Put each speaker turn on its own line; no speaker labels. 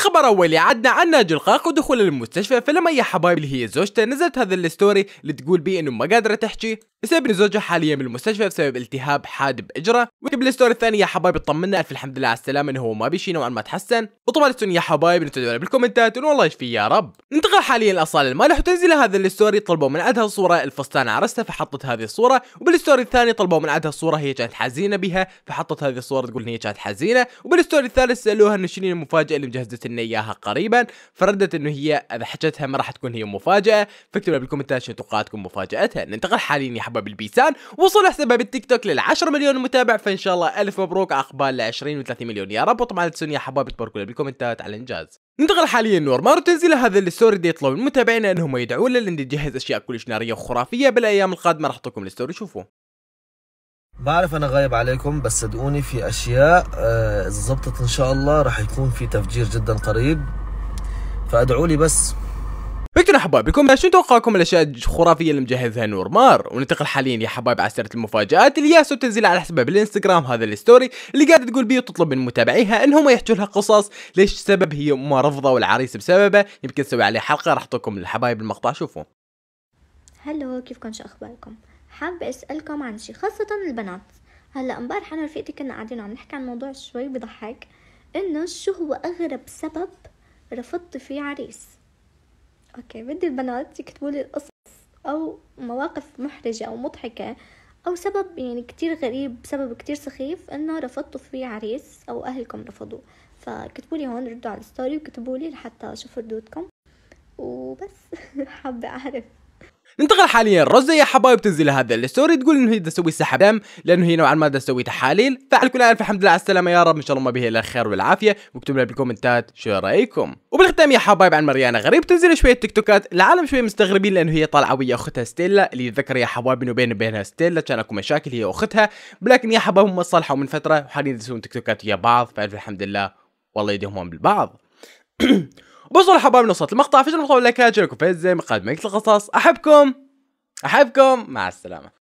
الخبر اولي عدنا عن ناجي القاق ودخول المستشفى فلما يا حبايبي اللي هي زوجته نزلت هذا الستوري اللي تقول بيه انه ما قادره تحكي بسبب ان زوجها حاليا بالمستشفى بسبب التهاب حاد باجره وقبل الستوري الثانيه يا حبايب اطمنا الف الحمد لله على السلامه انه هو ما بيشي نوعا ما تحسن وطبعا يا حبايب تدعونا بالكومنتات انه والله يشفيه يا رب ننتقل حاليا لاصال المالح وتنزل هذا الستوري طلبوا من عندها صوره الفستان عرسته فحطت هذه الصوره وبالستوري الثاني طلبوا من عندها صوره هي كانت حزينه بها فحطت هذه الصوره تقول ان هي كانت حزينه وبالستوري الثالث سالوها انه شنو المفاجاه اللي مجهزت لنا اياها قريبا فردت انه هي اذا حكتها ما راح تكون هي مفاجاه فاكتبوا بالكومنتات شنو توقعاتكم مفاجاتها ننتقل حاليا مرحبا بالبيسان وصل حساب بالتيك توك لل10 مليون متابع فان شاء الله الف مبروك عقبال ل 20 و30 مليون يا رب وطبعا تنسون يا حباب تباركوا بالكومنتات على الانجاز ننتقل حاليا نورمار وتنزيل هذا الستوري دي يطلب من متابعينا انهم يدعون له لان يجهز اشياء كلش ناريه وخرافيه بالايام القادمه راح احطكم الستوري شوفوا بعرف انا غايب عليكم بس صدقوني في اشياء اذا آه، ظبطت ان شاء الله راح يكون في تفجير جدا قريب فادعوا لي بس لكن حبايب بكم شنو توقعكم الاشياء الخرافيه اللي مجهزها نور مار وننتقل حاليا يا حبايب على سيره المفاجات اللي ياسو تنزل على حسابها بالانستغرام هذا الستوري اللي قاعده تقول بيه وتطلب من متابعيها انهم يحكوا لها قصص ليش سبب هي ما رفضه والعريس بسببه يمكن نسوي عليه حلقه راح اعطيكم الحبايب المقطع شوفوا
هلو كيفكم شو اخباركم حابة اسألكم عن شي خاصة البنات هلا امبارح انا ورفيقتي كنا قاعدين وعم نحكي عن موضوع شوي بضحك انه شو هو اغرب سبب رفضت فيه عريس اوكي بدي البنات يكتبوا لي قصص او مواقف محرجة او مضحكة او سبب يعني كتير غريب سبب كتير سخيف انه رفضتوا فيه عريس او اهلكم رفضوا فكتبوا لي هون ردوا على الستوري وكتبوا لي لحتى اشوف ردودكم وبس حابة اعرف
ننتقل حاليا روزا يا حبايب تنزل هذا الستوري تقول انه هي تسوي سحب دم لانه هي نوعا ما تسوي تحاليل فعلى كل الف الحمد لله على السلامه يا رب ان شاء الله ما بها الا الخير والعافيه واكتبوا لنا بالكومنتات شو رايكم وبالختام يا حبايب عن مريانا غريب تنزل شويه تيك توكات العالم شويه مستغربين لانه هي طالعه ويا اختها ستيلا اللي ذكر يا حبايب انه بين بينها ستيلا كان اكو مشاكل هي واختها ولكن يا حبايب هم صالحوا من فتره وحاليا يسوون تيك توكات ويا بعض فالف الحمد لله والله يديهم بالبعض بصوا الحباب وصلت المقطع في المقطع لايكات شاركوا في زي مقدمة القصص احبكم احبكم مع السلامه